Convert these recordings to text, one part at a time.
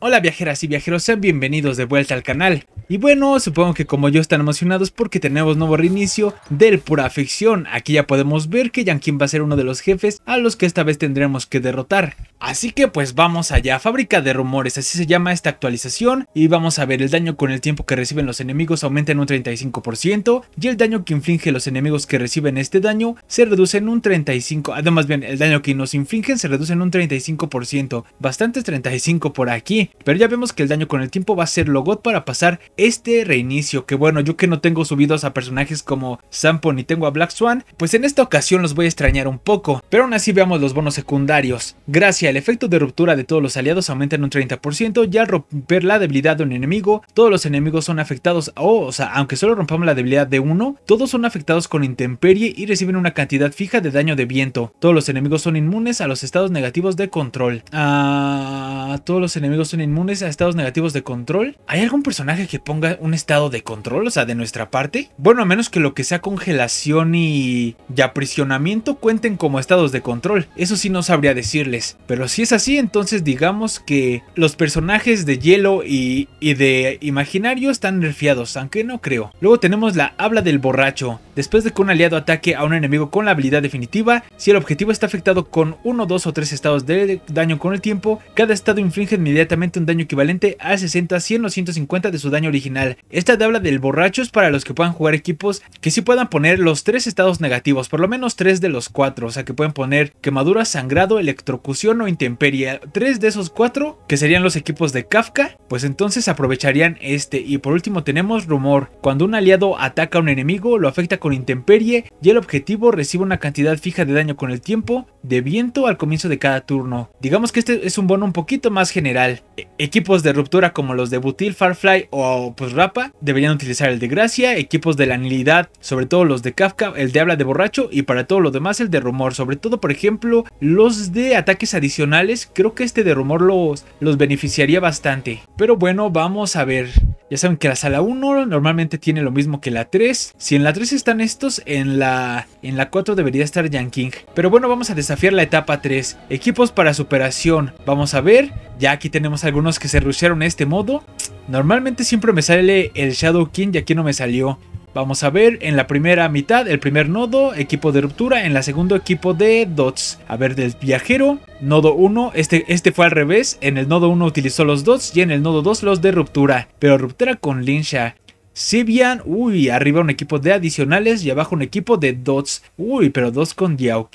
Hola viajeras y viajeros, sean bienvenidos de vuelta al canal. Y bueno, supongo que como yo están emocionados porque tenemos nuevo reinicio del pura ficción. Aquí ya podemos ver que Yankin va a ser uno de los jefes a los que esta vez tendremos que derrotar. Así que pues vamos allá, fábrica de rumores, así se llama esta actualización. Y vamos a ver, el daño con el tiempo que reciben los enemigos aumenta en un 35% y el daño que infligen los enemigos que reciben este daño se reduce en un 35%. Además bien, el daño que nos infligen se reduce en un 35%, bastantes 35 por aquí pero ya vemos que el daño con el tiempo va a ser Logot para pasar este reinicio, que bueno, yo que no tengo subidos a personajes como Sampo ni tengo a Black Swan, pues en esta ocasión los voy a extrañar un poco, pero aún así veamos los bonos secundarios. Gracias al efecto de ruptura de todos los aliados aumenta en un 30% y al romper la debilidad de un enemigo, todos los enemigos son afectados, oh, o sea, aunque solo rompamos la debilidad de uno, todos son afectados con intemperie y reciben una cantidad fija de daño de viento. Todos los enemigos son inmunes a los estados negativos de control. Ah, todos los enemigos son inmunes a estados negativos de control. ¿Hay algún personaje que ponga un estado de control, o sea, de nuestra parte? Bueno, a menos que lo que sea congelación y, aprisionamiento cuenten como estados de control. Eso sí no sabría decirles. Pero si es así, entonces digamos que los personajes de hielo y, y de imaginario están nerfiados aunque no creo. Luego tenemos la habla del borracho. Después de que un aliado ataque a un enemigo con la habilidad definitiva, si el objetivo está afectado con 1, 2 o 3 estados de daño con el tiempo, cada estado inflige inmediatamente un daño equivalente a 60, 100 o 150 de su daño original. Esta tabla del borracho es para los que puedan jugar equipos que sí puedan poner los 3 estados negativos, por lo menos 3 de los 4, o sea que pueden poner quemadura, sangrado, electrocusión o intemperie. 3 de esos 4, que serían los equipos de Kafka, pues entonces aprovecharían este. Y por último tenemos rumor, cuando un aliado ataca a un enemigo, lo afecta con intemperie y el objetivo recibe una cantidad fija de daño con el tiempo de viento al comienzo de cada turno. Digamos que este es un bono un poquito más general. E, equipos de ruptura como los de Butil, Farfly o pues, Rapa deberían utilizar el de Gracia, equipos de la nilidad, sobre todo los de Kafka, el de habla de borracho y para todo lo demás el de rumor, sobre todo por ejemplo los de ataques adicionales, creo que este de rumor los, los beneficiaría bastante. Pero bueno, vamos a ver. Ya saben que la sala 1 normalmente tiene lo mismo que la 3. Si en la 3 están estos, en la, en la 4 debería estar King. Pero bueno, vamos a desafiar la etapa 3. Equipos para superación. Vamos a ver. Ya aquí tenemos algunos que se rushearon este modo. Normalmente siempre me sale el Shadow King y aquí no me salió. Vamos a ver en la primera mitad, el primer nodo, equipo de ruptura, en la segunda equipo de dots. A ver del viajero, nodo 1, este, este fue al revés, en el nodo 1 utilizó los dots y en el nodo 2 los de ruptura, pero ruptura con Linsha. Sibian, uy, arriba un equipo de adicionales y abajo un equipo de dots. Uy, pero dos con Yao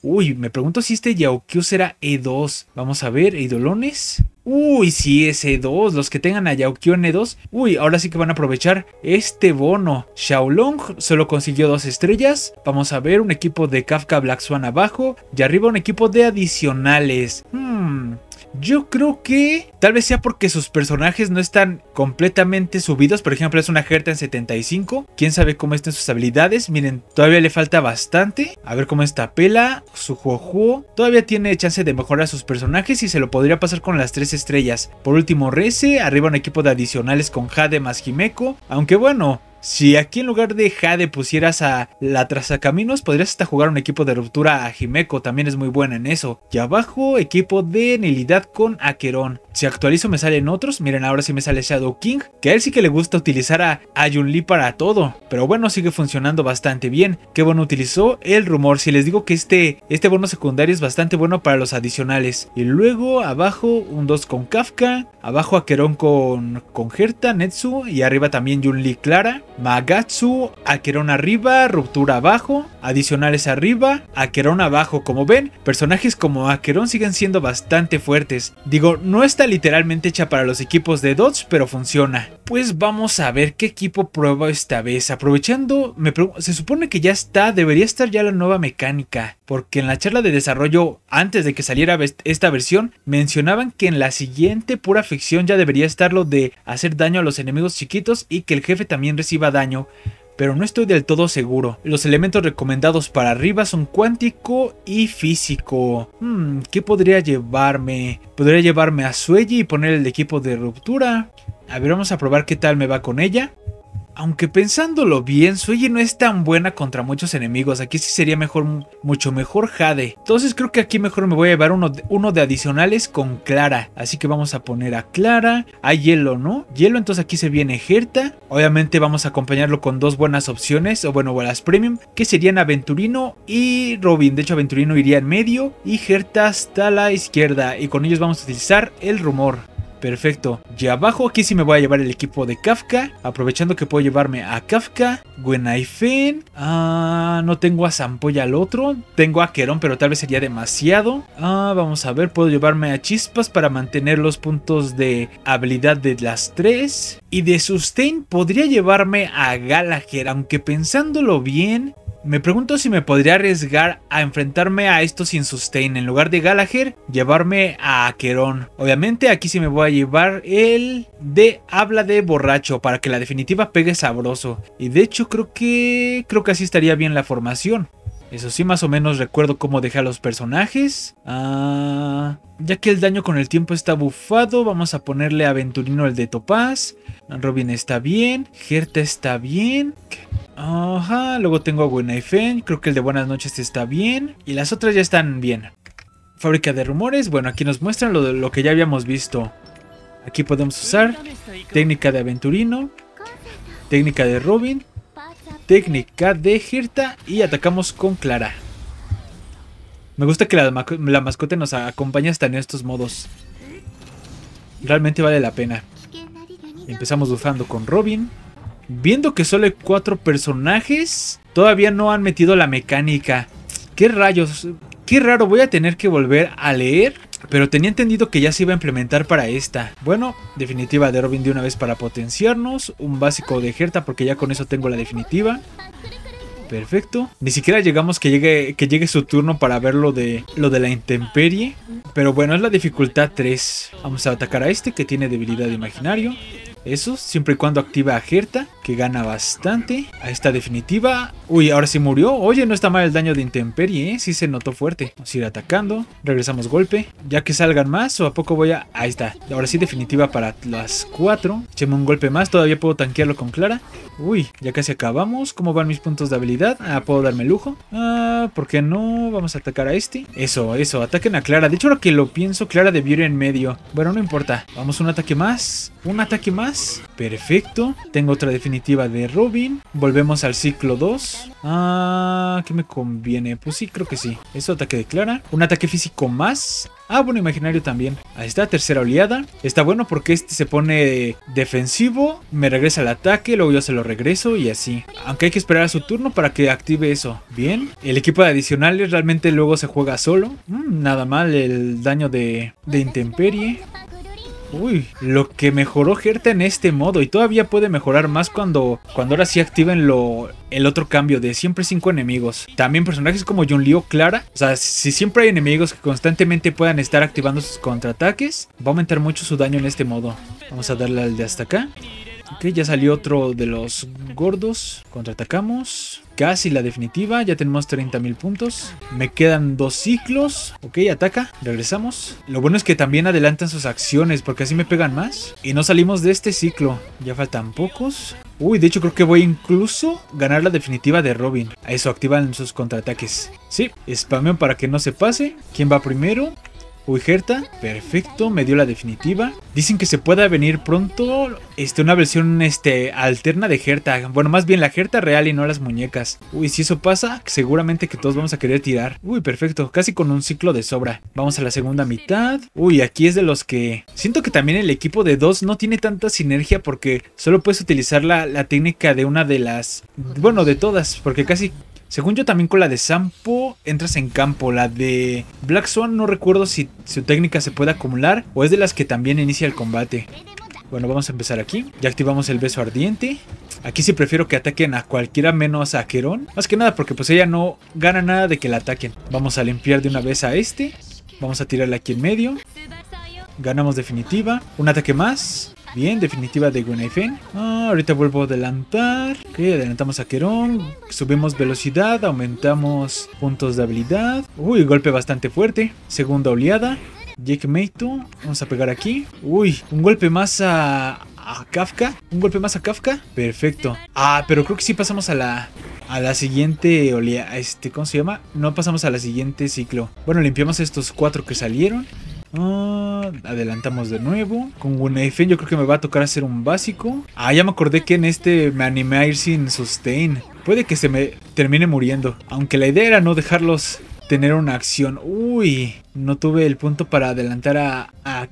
Uy, me pregunto si este Yao será E2. Vamos a ver, idolones. Uy, sí, ese 2, los que tengan a Yaukio N2, uy, ahora sí que van a aprovechar este bono. Xiaolong solo consiguió dos estrellas, vamos a ver un equipo de Kafka Black Swan abajo y arriba un equipo de adicionales. Hmm, yo creo que tal vez sea porque sus personajes no están completamente subidos. Por ejemplo, es una Jerta en 75. Quién sabe cómo están sus habilidades. Miren, todavía le falta bastante. A ver cómo está Pela, su Jojo. Todavía tiene chance de mejorar a sus personajes y se lo podría pasar con las tres estrellas. Por último, Rece. Arriba un equipo de adicionales con Jade más Himeko. Aunque bueno, si aquí en lugar de Jade pusieras a la Trazacaminos, podrías hasta jugar un equipo de ruptura a Jimeco, también es muy buena en eso. Y abajo, equipo de Nilidad con Aquerón. Si actualizo me salen otros, miren ahora sí me sale Shadow King, que a él sí que le gusta utilizar a, Yunli para todo. Pero bueno, sigue funcionando bastante bien. Qué bueno utilizó el rumor, si les digo que este, este bono secundario es bastante bueno para los adicionales. Y luego abajo un 2 con Kafka, abajo Aquerón con, con Netsu y arriba también Yunli Clara. Magatsu, Akeron arriba, Ruptura abajo, Adicionales arriba, Akeron abajo. Como ven, personajes como Akeron siguen siendo bastante fuertes. Digo, no está literalmente hecha para los equipos de Dodge, pero funciona. Pues vamos a ver qué equipo prueba esta vez. Aprovechando, se supone que ya está, debería estar ya la nueva mecánica porque en la charla de desarrollo antes de que saliera esta versión mencionaban que en la siguiente pura ficción ya debería estar lo de hacer daño a los enemigos chiquitos y que el jefe también reciba daño. Pero no estoy del todo seguro. Los elementos recomendados para arriba son cuántico y físico. Hmm, ¿Qué podría llevarme? Podría llevarme a Sueji y poner el equipo de ruptura. A ver, vamos a probar qué tal me va con ella. Aunque pensándolo bien, Sueye no es tan buena contra muchos enemigos. Aquí sí sería mejor, mucho mejor Jade. Entonces creo que aquí mejor me voy a llevar uno de, uno de adicionales con Clara. Así que vamos a poner a Clara. a hielo, ¿no? Hielo, entonces aquí se viene Gerta. Obviamente vamos a acompañarlo con dos buenas opciones, o bueno, buenas premium, que serían Aventurino y Robin. De hecho, Aventurino iría en medio y Gerta hasta la izquierda. Y con ellos vamos a utilizar el rumor. Perfecto. Y abajo aquí sí me voy a llevar el equipo de Kafka. Aprovechando que puedo llevarme a Kafka, Gwenaifen. Ah, no tengo a Zampolla al otro. Tengo a Querón, pero tal vez sería demasiado. Ah, vamos a ver, puedo llevarme a Chispas para mantener los puntos de habilidad de las tres. Y de Sustain podría llevarme a Gallagher, aunque pensándolo bien, me pregunto si me podría arriesgar a enfrentarme a esto sin sustain. En lugar de Gallagher, llevarme a Aquerón. Obviamente aquí sí me voy a llevar el de habla de borracho para que la definitiva pegue sabroso. Y de hecho creo que... creo que así estaría bien la formación. Eso sí, más o menos recuerdo cómo dejé a los personajes. Ah, ya que el daño con el tiempo está bufado, vamos a ponerle a aventurino el de Topaz. Robin está bien. Gerta está bien. Ajá, luego tengo a Gwenaifen. Creo que el de Buenas noches está bien. Y las otras ya están bien. Fábrica de rumores. Bueno, aquí nos muestran lo, lo que ya habíamos visto. Aquí podemos usar técnica de aventurino, técnica de Robin, técnica de Hirta y atacamos con Clara. Me gusta que la, mascota nos acompañe hasta en estos modos. Realmente vale la pena. Empezamos luchando con Robin. Viendo que solo hay cuatro personajes, todavía no han metido la mecánica. ¿Qué rayos? Qué raro, voy a tener que volver a leer pero tenía entendido que ya se iba a implementar para esta. Bueno, definitiva de Robin de una vez para potenciarnos. Un básico de Gerta porque ya con eso tengo la definitiva. Perfecto. Ni siquiera llegamos que llegue, que llegue su turno para ver de, lo de la intemperie. Pero bueno, es la dificultad 3. Vamos a atacar a este que tiene debilidad de imaginario. Eso, siempre y cuando activa a Gerta, que gana bastante. A esta definitiva. Uy, ahora sí murió. Oye, no está mal el daño de intemperie, ¿eh? Sí se notó fuerte. Vamos a ir atacando. Regresamos golpe. Ya que salgan más, o a poco voy a... Ahí está. Ahora sí, definitiva para las cuatro... Echeme un golpe más. Todavía puedo tanquearlo con Clara. Uy, ya casi acabamos. ¿Cómo van mis puntos de habilidad? Ah, puedo darme lujo. Ah, ¿por qué no? Vamos a atacar a este. Eso, eso. Ataquen a Clara. De hecho, ahora que lo pienso, Clara debió ir en medio. Bueno, no importa. Vamos un ataque más. Un ataque más. Perfecto. Tengo otra definitiva de Robin. Volvemos al ciclo 2. Ah, ¿qué me conviene? Pues sí, creo que sí. Eso ataque de Clara. Un ataque físico más. Ah, bueno, imaginario también. Ahí está, tercera oleada. Está bueno porque este se pone defensivo, me regresa el ataque, luego yo se lo regreso y así. Aunque hay que esperar a su turno para que active eso. Bien. El equipo de adicionales realmente luego se juega solo. Mm, nada mal el daño de, de intemperie. Uy, lo que mejoró Gerta en este modo y todavía puede mejorar más cuando, cuando ahora sí activen lo, el otro cambio de siempre 5 enemigos. También personajes como John Leo Clara, o sea, si siempre hay enemigos que constantemente puedan estar activando sus contraataques, va a aumentar mucho su daño en este modo. Vamos a darle al de hasta acá. Ok, ya salió otro de los gordos. Contraatacamos. Casi la definitiva. Ya tenemos 30.000 puntos. Me quedan dos ciclos. Ok, ataca. Regresamos. Lo bueno es que también adelantan sus acciones porque así me pegan más. Y no salimos de este ciclo. Ya faltan pocos. Uy, de hecho creo que voy incluso a ganar la definitiva de Robin. A eso activan sus contraataques. Sí, spamme para que no se pase. ¿Quién va primero? Uy, Jerta, perfecto, me dio la definitiva. Dicen que se pueda venir pronto este, una versión este, alterna de Jerta Bueno, más bien la Jerta real y no las muñecas. Uy, si eso pasa, seguramente que todos vamos a querer tirar. Uy, perfecto, casi con un ciclo de sobra. Vamos a la segunda mitad. Uy, aquí es de los que... Siento que también el equipo de dos no tiene tanta sinergia porque solo puedes utilizar la, la técnica de una de las... Bueno, de todas, porque casi según yo también con la de Sampo entras en campo. La de Black Swan no recuerdo si su técnica se puede acumular o es de las que también inicia el combate. Bueno, vamos a empezar aquí. Ya activamos el beso ardiente. Aquí sí prefiero que ataquen a cualquiera menos a Querón. Más que nada porque pues ella no gana nada de que la ataquen. Vamos a limpiar de una vez a este. Vamos a tirarle aquí en medio. Ganamos definitiva. Un ataque más. Bien, definitiva de Gunafen. Ah, ahorita vuelvo a adelantar. Ok, adelantamos a Querón. Subimos velocidad, aumentamos puntos de habilidad. Uy, golpe bastante fuerte. Segunda oleada. Jake Meito. Vamos a pegar aquí. Uy, un golpe más a, Kafka. Un golpe más a Kafka. Perfecto. Ah, pero creo que sí pasamos a la... A la siguiente oleada. este, ¿cómo se llama? No pasamos a la siguiente ciclo. Bueno, limpiamos estos cuatro que salieron. Ah, adelantamos de nuevo. Con Wunefen yo creo que me va a tocar hacer un básico. Ah, ya me acordé que en este me animé a ir sin sustain. Puede que se me termine muriendo. Aunque la idea era no dejarlos tener una acción. Uy, no tuve el punto para adelantar a, a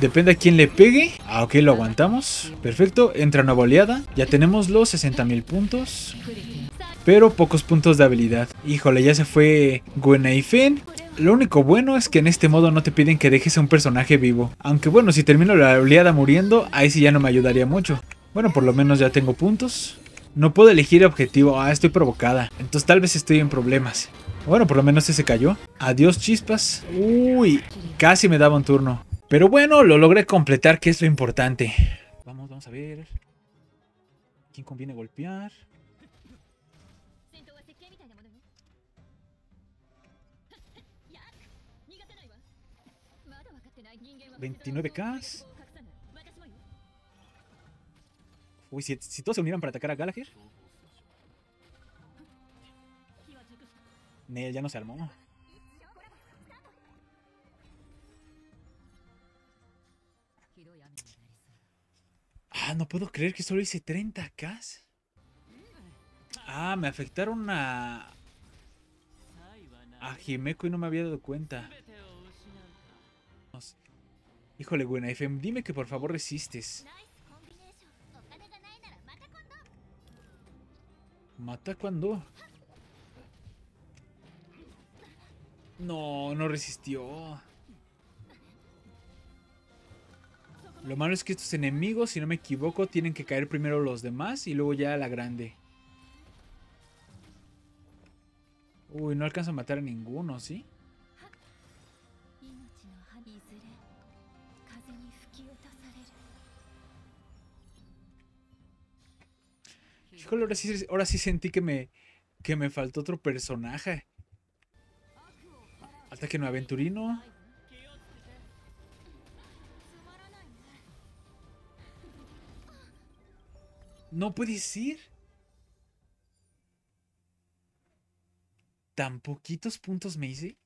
Depende a quién le pegue. Ah, ok, lo aguantamos. Perfecto, entra una oleada. Ya tenemos los 60.000 puntos. Pero pocos puntos de habilidad. Híjole, ya se fue Gwenaifen. Lo único bueno es que en este modo no te piden que dejes a un personaje vivo. Aunque bueno, si termino la oleada muriendo, ahí sí ya no me ayudaría mucho. Bueno, por lo menos ya tengo puntos. No puedo elegir objetivo. Ah, estoy provocada. Entonces tal vez estoy en problemas. Bueno, por lo menos se cayó. Adiós chispas. Uy, casi me daba un turno. Pero bueno, lo logré completar, que es lo importante. Vamos, vamos a ver. ¿Quién conviene golpear? 29k. Uy, si, todos se unieran para atacar a Gallagher. Nel, ya no se armó. Ah, no puedo creer que solo hice 30k. Ah, me afectaron a... A Jimeco y no me había dado cuenta. Híjole, buena FM, dime que por favor resistes. ¿Mata cuando? No, no resistió. Lo malo es que estos enemigos, si no me equivoco, tienen que caer primero los demás y luego ya la grande. Uy, no alcanza a matar a ninguno, ¿sí? sí ahora sí, sentí que me, que me faltó otro personaje. hasta que no aventurino. No puedes ir. ¿Tan poquitos puntos me hice?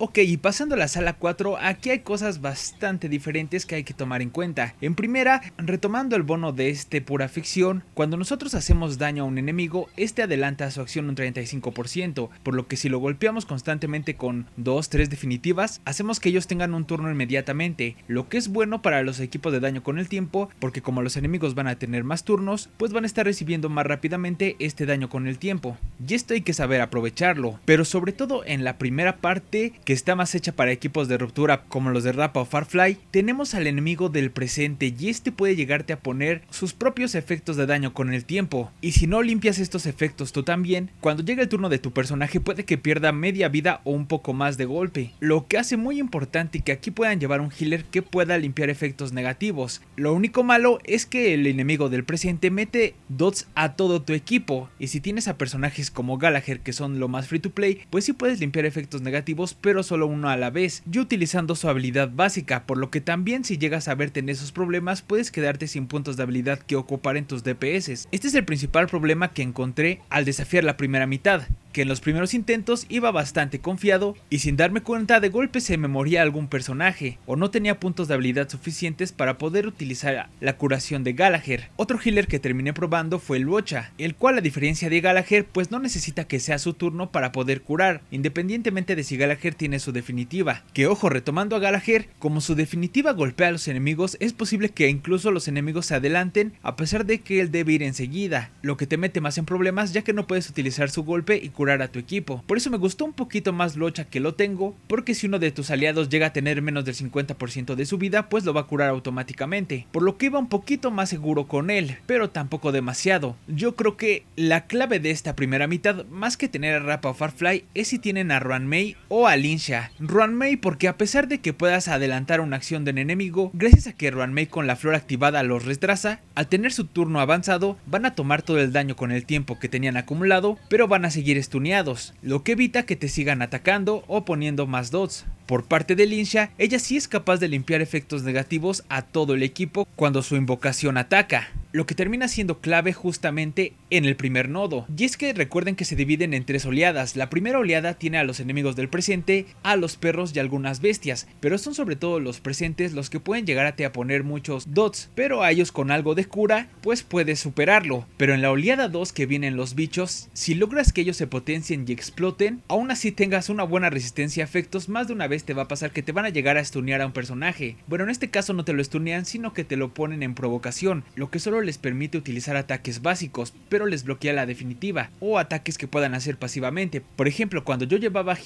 Ok, y pasando a la sala 4, aquí hay cosas bastante diferentes que hay que tomar en cuenta. En primera, retomando el bono de este pura ficción, cuando nosotros hacemos daño a un enemigo, este adelanta su acción un 35%, por lo que si lo golpeamos constantemente con 2, 3 definitivas, hacemos que ellos tengan un turno inmediatamente, lo que es bueno para los equipos de daño con el tiempo, porque como los enemigos van a tener más turnos, pues van a estar recibiendo más rápidamente este daño con el tiempo. Y esto hay que saber aprovecharlo, pero sobre todo en la primera parte que está más hecha para equipos de ruptura como los de Rapa o Farfly, tenemos al enemigo del presente y este puede llegarte a poner sus propios efectos de daño con el tiempo. Y si no limpias estos efectos tú también, cuando llega el turno de tu personaje puede que pierda media vida o un poco más de golpe, lo que hace muy importante que aquí puedan llevar un healer que pueda limpiar efectos negativos. Lo único malo es que el enemigo del presente mete dots a todo tu equipo, y si tienes a personajes como Gallagher que son lo más free to play, pues sí puedes limpiar efectos negativos, pero solo uno a la vez y utilizando su habilidad básica, por lo que también si llegas a verte en esos problemas puedes quedarte sin puntos de habilidad que ocupar en tus DPS. Este es el principal problema que encontré al desafiar la primera mitad, que en los primeros intentos iba bastante confiado y sin darme cuenta de golpe se me moría algún personaje o no tenía puntos de habilidad suficientes para poder utilizar la curación de Gallagher. Otro healer que terminé probando fue el Bocha, el cual a diferencia de Gallagher pues no necesita que sea su turno para poder curar, independientemente de si Gallagher tiene su definitiva. Que ojo, retomando a Gallagher, como su definitiva golpea a los enemigos es posible que incluso los enemigos se adelanten a pesar de que él debe ir enseguida, lo que te mete más en problemas ya que no puedes utilizar su golpe y curar a tu equipo. Por eso me gustó un poquito más Locha que lo tengo, porque si uno de tus aliados llega a tener menos del 50% de su vida, pues lo va a curar automáticamente. Por lo que iba un poquito más seguro con él, pero tampoco demasiado. Yo creo que la clave de esta primera mitad, más que tener a Rapa o Farfly, es si tienen a Mei o a Ruan Mei porque a pesar de que puedas adelantar una acción del enemigo, gracias a que Mei con la flor activada los retrasa, al tener su turno avanzado van a tomar todo el daño con el tiempo que tenían acumulado, pero van a seguir tuneados, lo que evita que te sigan atacando o poniendo más dots. Por parte de Lincha, ella sí es capaz de limpiar efectos negativos a todo el equipo cuando su invocación ataca, lo que termina siendo clave justamente en el primer nodo. Y es que recuerden que se dividen en tres oleadas. La primera oleada tiene a los enemigos del presente, a los perros y algunas bestias, pero son sobre todo los presentes los que pueden llegar a poner muchos dots, pero a ellos con algo de cura, pues puedes superarlo. Pero en la oleada 2 que vienen los bichos, si logras que ellos se potencien y exploten, aún así tengas una buena resistencia a efectos, más de una vez te va a pasar que te van a llegar a estunear a un personaje. Bueno, en este caso no te lo estunean, sino que te lo ponen en provocación, lo que solo les permite utilizar ataques básicos, pero les bloquea la definitiva, o ataques que puedan hacer pasivamente. Por ejemplo, cuando yo llevaba a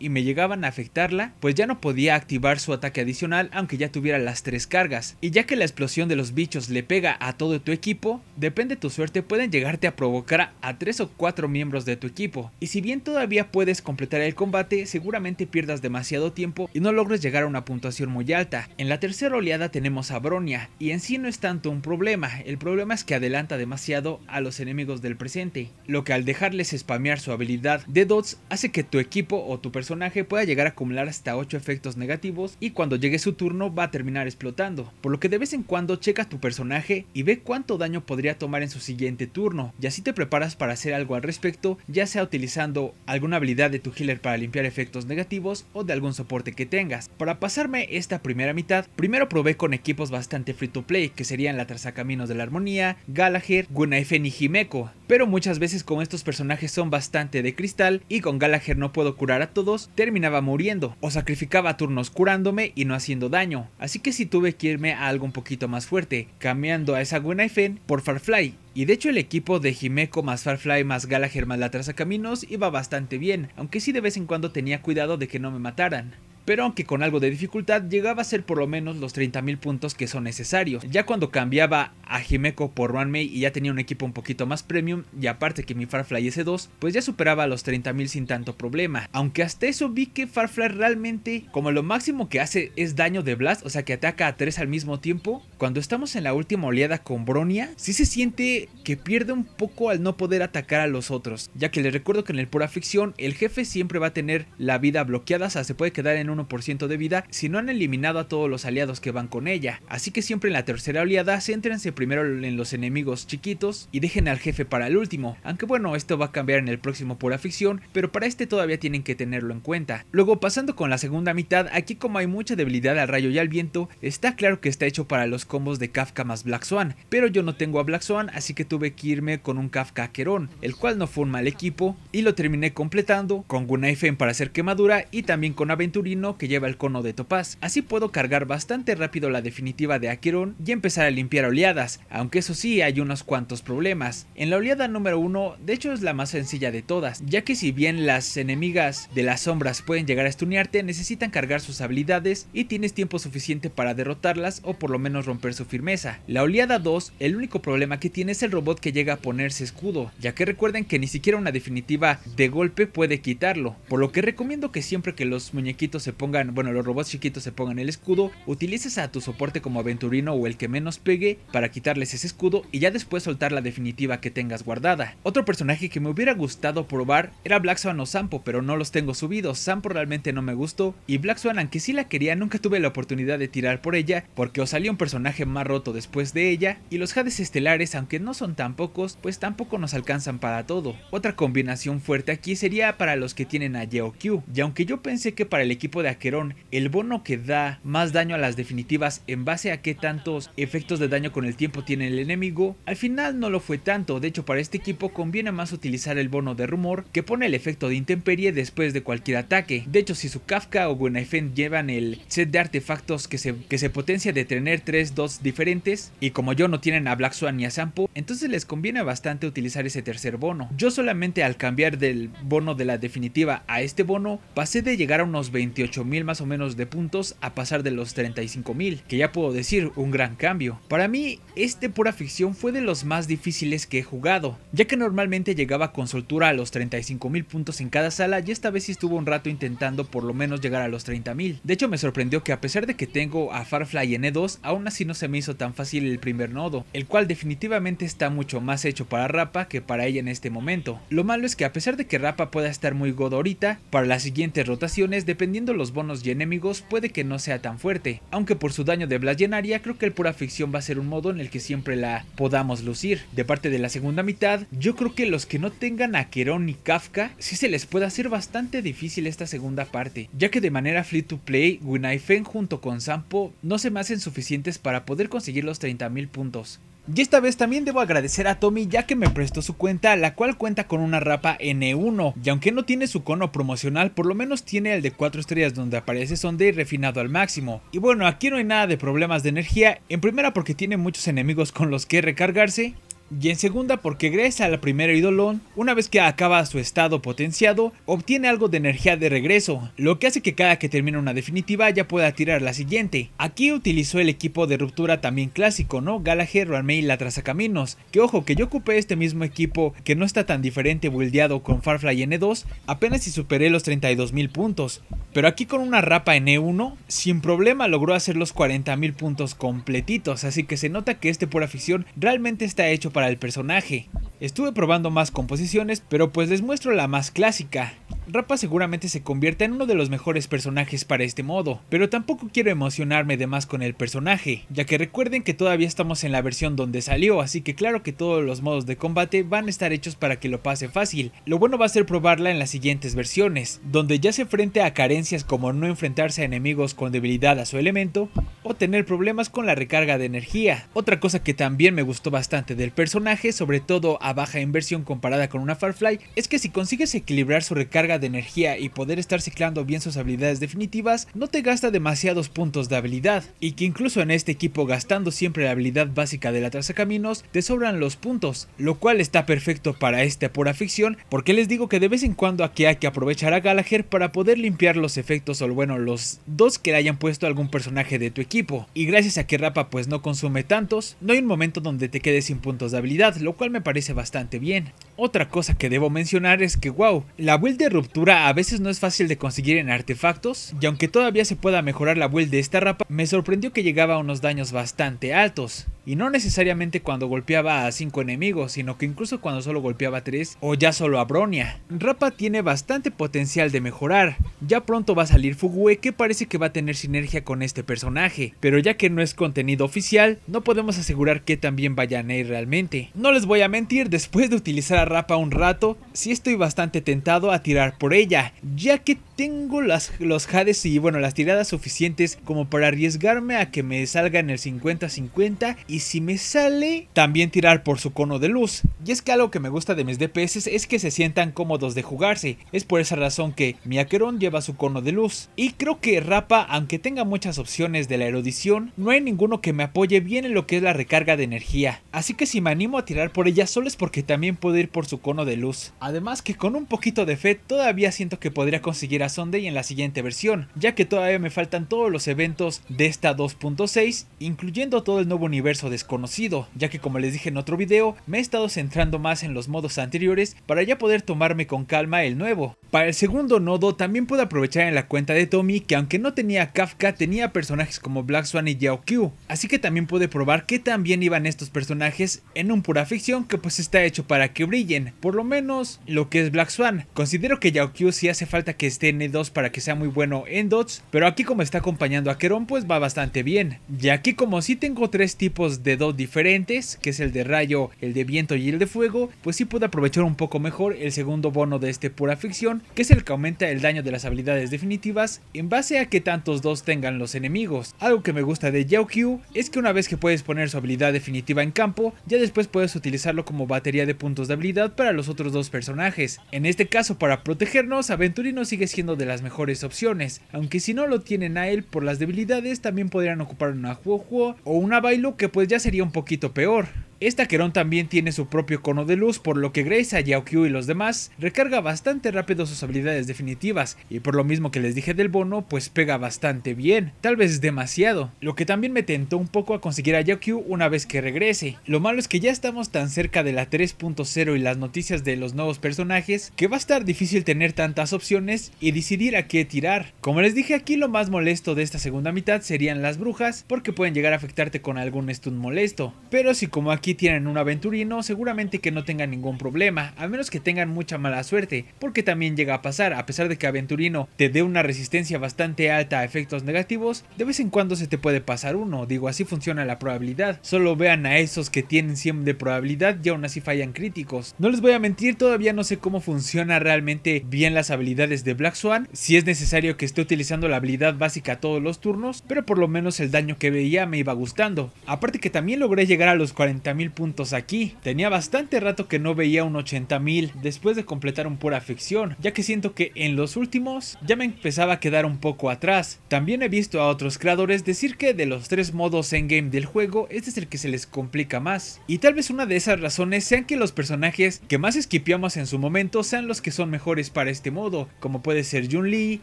y me llegaban a afectarla, pues ya no podía activar su ataque adicional aunque ya tuviera las tres cargas. Y ya que la explosión de los bichos le pega a todo tu equipo, depende de tu suerte pueden llegarte a provocar a tres o cuatro miembros de tu equipo. Y si bien todavía puedes completar el combate, seguramente pierdas demasiado tiempo y no logres llegar a una puntuación muy alta. En la tercera oleada tenemos a Bronia, y en sí no es tanto un problema, el problema es que adelanta demasiado a los enemigos del presente, lo que al dejarles spamear su habilidad de dots hace que tu equipo o tu personaje pueda llegar a acumular hasta 8 efectos negativos y cuando llegue su turno va a terminar explotando, por lo que de vez en cuando checa tu personaje y ve cuánto daño podría tomar en su siguiente turno y así te preparas para hacer algo al respecto ya sea utilizando alguna habilidad de tu healer para limpiar efectos negativos o de algún soporte que tengas. Para pasarme esta primera mitad, primero probé con equipos bastante free to play que serían la trazacaminos de armonía, Gallagher, y Himeko. Pero muchas veces como estos personajes son bastante de cristal y con Gallagher no puedo curar a todos, terminaba muriendo o sacrificaba turnos curándome y no haciendo daño. Así que si tuve que irme a algo un poquito más fuerte, cambiando a esa Gwenaifen por Farfly, y de hecho el equipo de Jimeco más Farfly más Gallagher más la traza caminos iba bastante bien, aunque sí de vez en cuando tenía cuidado de que no me mataran pero aunque con algo de dificultad llegaba a ser por lo menos los 30.000 puntos que son necesarios. Ya cuando cambiaba a Jimeco por Runmei y ya tenía un equipo un poquito más premium y aparte que mi Farfly S2, e pues ya superaba los 30.000 sin tanto problema. Aunque hasta eso vi que Farfly realmente como lo máximo que hace es daño de Blast, o sea que ataca a 3 al mismo tiempo, cuando estamos en la última oleada con Bronia, sí se siente que pierde un poco al no poder atacar a los otros, ya que les recuerdo que en el pura ficción el jefe siempre va a tener la vida bloqueada, o sea se puede quedar en un por ciento de vida si no han eliminado a todos los aliados que van con ella. Así que siempre en la tercera oleada, céntrense primero en los enemigos chiquitos y dejen al jefe para el último. Aunque bueno, esto va a cambiar en el próximo pura ficción, pero para este todavía tienen que tenerlo en cuenta. Luego, pasando con la segunda mitad, aquí como hay mucha debilidad al rayo y al viento, está claro que está hecho para los combos de Kafka más Black Swan, pero yo no tengo a Black Swan, así que tuve que irme con un Kafka querón el cual no fue un mal equipo, y lo terminé completando con Gunaifen para hacer quemadura y también con Aventurino que lleva el cono de topaz. Así puedo cargar bastante rápido la definitiva de Acheron y empezar a limpiar oleadas, aunque eso sí hay unos cuantos problemas. En la oleada número 1, de hecho es la más sencilla de todas, ya que si bien las enemigas de las sombras pueden llegar a estunearte necesitan cargar sus habilidades y tienes tiempo suficiente para derrotarlas o por lo menos romper su firmeza. La oleada 2, el único problema que tiene es el robot que llega a ponerse escudo, ya que recuerden que ni siquiera una definitiva de golpe puede quitarlo, por lo que recomiendo que siempre que los muñequitos se se pongan, bueno, los robots chiquitos se pongan el escudo, utilices a tu soporte como aventurino o el que menos pegue para quitarles ese escudo y ya después soltar la definitiva que tengas guardada. Otro personaje que me hubiera gustado probar era Black Swan o Sampo, pero no los tengo subidos, Sampo realmente no me gustó y Black Swan aunque sí la quería nunca tuve la oportunidad de tirar por ella porque os salió un personaje más roto después de ella y los Hades estelares aunque no son tan pocos pues tampoco nos alcanzan para todo. Otra combinación fuerte aquí sería para los que tienen a Geo Q y aunque yo pensé que para el equipo de Aquerón, el bono que da más daño a las definitivas en base a qué tantos efectos de daño con el tiempo tiene el enemigo, al final no lo fue tanto, de hecho para este equipo conviene más utilizar el bono de rumor que pone el efecto de intemperie después de cualquier ataque, de hecho si su Kafka o Effend llevan el set de artefactos que se, que se potencia de tener 3 dots diferentes, y como yo no tienen a Black Swan ni a Sampo, entonces les conviene bastante utilizar ese tercer bono. Yo solamente al cambiar del bono de la definitiva a este bono, pasé de llegar a unos 28 mil más o menos de puntos a pasar de los 35.000, que ya puedo decir un gran cambio. Para mí, este pura ficción fue de los más difíciles que he jugado, ya que normalmente llegaba con soltura a los 35.000 puntos en cada sala y esta vez estuvo un rato intentando por lo menos llegar a los 30.000. De hecho, me sorprendió que a pesar de que tengo a Farfly en E2, aún así no se me hizo tan fácil el primer nodo, el cual definitivamente está mucho más hecho para Rapa que para ella en este momento. Lo malo es que a pesar de que Rapa pueda estar muy god ahorita, para las siguientes rotaciones, dependiendo los bonos y enemigos puede que no sea tan fuerte, aunque por su daño de Llenaria, creo que el pura ficción va a ser un modo en el que siempre la podamos lucir. De parte de la segunda mitad, yo creo que los que no tengan a Querón y Kafka sí se les puede hacer bastante difícil esta segunda parte, ya que de manera free to play, Winaifen junto con Sampo no se me hacen suficientes para poder conseguir los 30.000 puntos. Y esta vez también debo agradecer a Tommy ya que me prestó su cuenta, la cual cuenta con una rapa N1, y aunque no tiene su cono promocional, por lo menos tiene el de 4 estrellas donde aparece y refinado al máximo. Y bueno, aquí no hay nada de problemas de energía, en primera porque tiene muchos enemigos con los que recargarse, y en segunda porque regresa al la primera idolón, una vez que acaba su estado potenciado, obtiene algo de energía de regreso, lo que hace que cada que termine una definitiva ya pueda tirar la siguiente. Aquí utilizó el equipo de ruptura también clásico, ¿no? Galagher, Ranmei y la caminos... que ojo que yo ocupé este mismo equipo que no está tan diferente buildeado con Farfly e 2 apenas si superé los 32.000 puntos, pero aquí con una rapa en E1, sin problema logró hacer los 40.000 puntos completitos, así que se nota que este por afición... realmente está hecho para para el personaje. Estuve probando más composiciones, pero pues les muestro la más clásica, Rapa seguramente se convierte en uno de los mejores personajes para este modo, pero tampoco quiero emocionarme de más con el personaje, ya que recuerden que todavía estamos en la versión donde salió, así que claro que todos los modos de combate van a estar hechos para que lo pase fácil. Lo bueno va a ser probarla en las siguientes versiones, donde ya se frente a carencias como no enfrentarse a enemigos con debilidad a su elemento, o tener problemas con la recarga de energía. Otra cosa que también me gustó bastante del personaje, sobre todo a baja inversión comparada con una Farfly, es que si consigues equilibrar su recarga de energía y poder estar ciclando bien sus habilidades definitivas, no te gasta demasiados puntos de habilidad, y que incluso en este equipo gastando siempre la habilidad básica de la traza caminos te sobran los puntos, lo cual está perfecto para esta pura ficción, porque les digo que de vez en cuando aquí hay que aprovechar a Gallagher para poder limpiar los efectos o bueno, los dos que le hayan puesto algún personaje de tu equipo, y gracias a que Rapa pues no consume tantos, no hay un momento donde te quedes sin puntos de habilidad, lo cual me parece bastante bien. Otra cosa que debo mencionar es que wow, la build de ruptura a veces no es fácil de conseguir en artefactos y aunque todavía se pueda mejorar la build de esta rapa, me sorprendió que llegaba a unos daños bastante altos. Y no necesariamente cuando golpeaba a 5 enemigos, sino que incluso cuando solo golpeaba a 3 o ya solo a Bronia. Rapa tiene bastante potencial de mejorar. Ya pronto va a salir Fugue que parece que va a tener sinergia con este personaje, pero ya que no es contenido oficial, no podemos asegurar que también vaya a ir realmente. No les voy a mentir, después de utilizar a Rapa un rato, sí estoy bastante tentado a tirar por ella, ya que tengo las, los hades y bueno, las tiradas suficientes como para arriesgarme a que me salga en el 50-50 y si me sale, también tirar por su cono de luz. Y es que algo que me gusta de mis DPS es que se sientan cómodos de jugarse, es por esa razón que mi Aquerón lleva su cono de luz. Y creo que Rapa, aunque tenga muchas opciones de la erudición, no hay ninguno que me apoye bien en lo que es la recarga de energía. Así que si me animo a tirar por ella solo es porque también puedo ir por su cono de luz. Además que con un poquito de fe todavía siento que podría conseguir y en la siguiente versión, ya que todavía me faltan todos los eventos de esta 2.6, incluyendo todo el nuevo universo desconocido, ya que como les dije en otro video, me he estado centrando más en los modos anteriores para ya poder tomarme con calma el nuevo. Para el segundo nodo también puedo aprovechar en la cuenta de Tommy que aunque no tenía Kafka tenía personajes como Black Swan y Yao Q, así que también pude probar que también iban estos personajes en un pura ficción que pues está hecho para que brillen, por lo menos lo que es Black Swan. Considero que Yao Q sí hace falta que estén dos para que sea muy bueno en dots, pero aquí como está acompañando a Querón pues va bastante bien. Y aquí como si tengo tres tipos de dot diferentes, que es el de rayo, el de viento y el de fuego, pues sí puedo aprovechar un poco mejor el segundo bono de este pura ficción, que es el que aumenta el daño de las habilidades definitivas en base a que tantos dos tengan los enemigos. Algo que me gusta de Q es que una vez que puedes poner su habilidad definitiva en campo, ya después puedes utilizarlo como batería de puntos de habilidad para los otros dos personajes. En este caso para protegernos, Aventurino sigue siendo de las mejores opciones, aunque si no lo tienen a él por las debilidades también podrían ocupar una huo o una bailu que pues ya sería un poquito peor. Esta Querón también tiene su propio cono de luz, por lo que Grace a y los demás recarga bastante rápido sus habilidades definitivas, y por lo mismo que les dije del bono, pues pega bastante bien, tal vez demasiado, lo que también me tentó un poco a conseguir a Yaokyu una vez que regrese. Lo malo es que ya estamos tan cerca de la 3.0 y las noticias de los nuevos personajes, que va a estar difícil tener tantas opciones y decidir a qué tirar. Como les dije aquí, lo más molesto de esta segunda mitad serían las brujas, porque pueden llegar a afectarte con algún stun molesto, pero si como aquí tienen un aventurino, seguramente que no tengan ningún problema, a menos que tengan mucha mala suerte, porque también llega a pasar, a pesar de que aventurino te dé una resistencia bastante alta a efectos negativos, de vez en cuando se te puede pasar uno, digo así funciona la probabilidad, solo vean a esos que tienen 100 de probabilidad y aún así fallan críticos. No les voy a mentir, todavía no sé cómo funciona realmente bien las habilidades de Black Swan, si es necesario que esté utilizando la habilidad básica todos los turnos, pero por lo menos el daño que veía me iba gustando, aparte que también logré llegar a los 40.000 puntos aquí. Tenía bastante rato que no veía un 80.000 mil después de completar un pura ficción, ya que siento que en los últimos ya me empezaba a quedar un poco atrás. También he visto a otros creadores decir que de los tres modos en game del juego, este es el que se les complica más. Y tal vez una de esas razones sean que los personajes que más esquipeamos en su momento sean los que son mejores para este modo, como puede ser jun Lee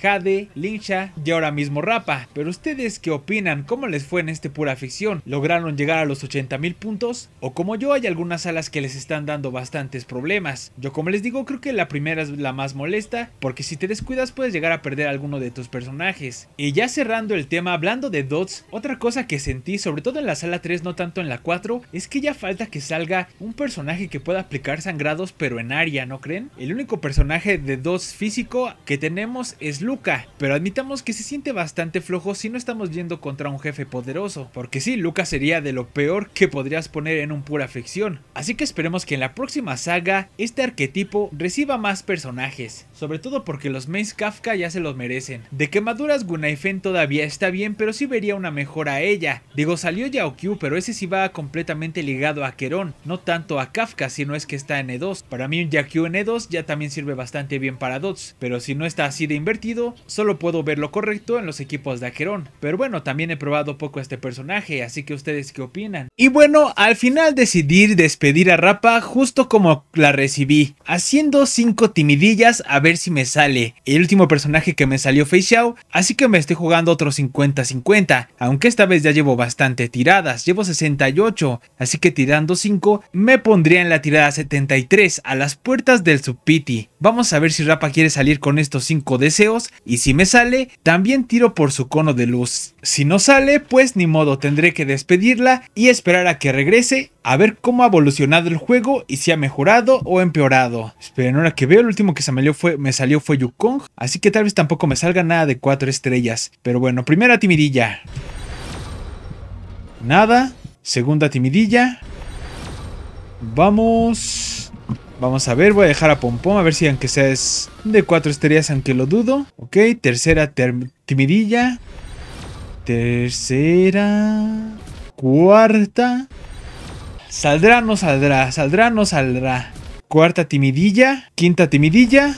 Jade, lincha y ahora mismo rapa Pero ustedes qué opinan, cómo les fue en este pura ficción? ¿Lograron llegar a los 80.000 mil puntos? O como yo, hay algunas salas que les están dando bastantes problemas. Yo como les digo, creo que la primera es la más molesta, porque si te descuidas puedes llegar a perder alguno de tus personajes. Y ya cerrando el tema, hablando de dots, otra cosa que sentí, sobre todo en la sala 3, no tanto en la 4, es que ya falta que salga un personaje que pueda aplicar sangrados pero en área, ¿no creen? El único personaje de dots físico que tenemos es Luca, pero admitamos que se siente bastante flojo si no estamos yendo contra un jefe poderoso, porque si Luca sería de lo peor que podrías poner en un pura ficción, Así que esperemos que en la próxima saga este arquetipo reciba más personajes, sobre todo porque los mains Kafka ya se los merecen. De quemaduras Gunaifen todavía está bien, pero sí vería una mejora a ella. Digo, salió Yaokyu, pero ese sí va completamente ligado a Querón, no tanto a Kafka sino es que está en E2. Para mí un Yaokyu en E2 ya también sirve bastante bien para Dots, pero si no está así de invertido, solo puedo ver lo correcto en los equipos de Akeron. Pero bueno, también he probado poco a este personaje, así que ustedes qué opinan. Y bueno, al final al decidir despedir a Rapa justo como la recibí, haciendo 5 timidillas a ver si me sale. El último personaje que me salió face Xiao, así que me estoy jugando otros 50-50, aunque esta vez ya llevo bastante tiradas, llevo 68, así que tirando 5 me pondría en la tirada 73 a las puertas del Subpiti. Vamos a ver si Rapa quiere salir con estos 5 deseos y si me sale, también tiro por su cono de luz. Si no sale, pues ni modo, tendré que despedirla y esperar a que regrese a ver cómo ha evolucionado el juego y si ha mejorado o empeorado. Esperen, ahora que veo, el último que me salió fue, me salió fue Yukong, así que tal vez tampoco me salga nada de 4 estrellas. Pero bueno, primera timidilla. Nada. Segunda timidilla. Vamos... Vamos a ver, voy a dejar a Pompom, a ver si aunque sea es de cuatro estrellas, aunque lo dudo. Ok, tercera timidilla. Tercera... Cuarta... Saldrá, no saldrá, saldrá, no saldrá. Cuarta timidilla, quinta timidilla,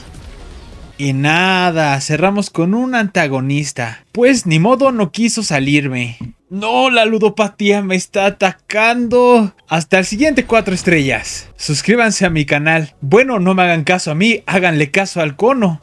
y nada, cerramos con un antagonista. Pues ni modo no quiso salirme. No, la ludopatía me está atacando. Hasta el siguiente 4 estrellas. Suscríbanse a mi canal. Bueno, no me hagan caso a mí, háganle caso al cono.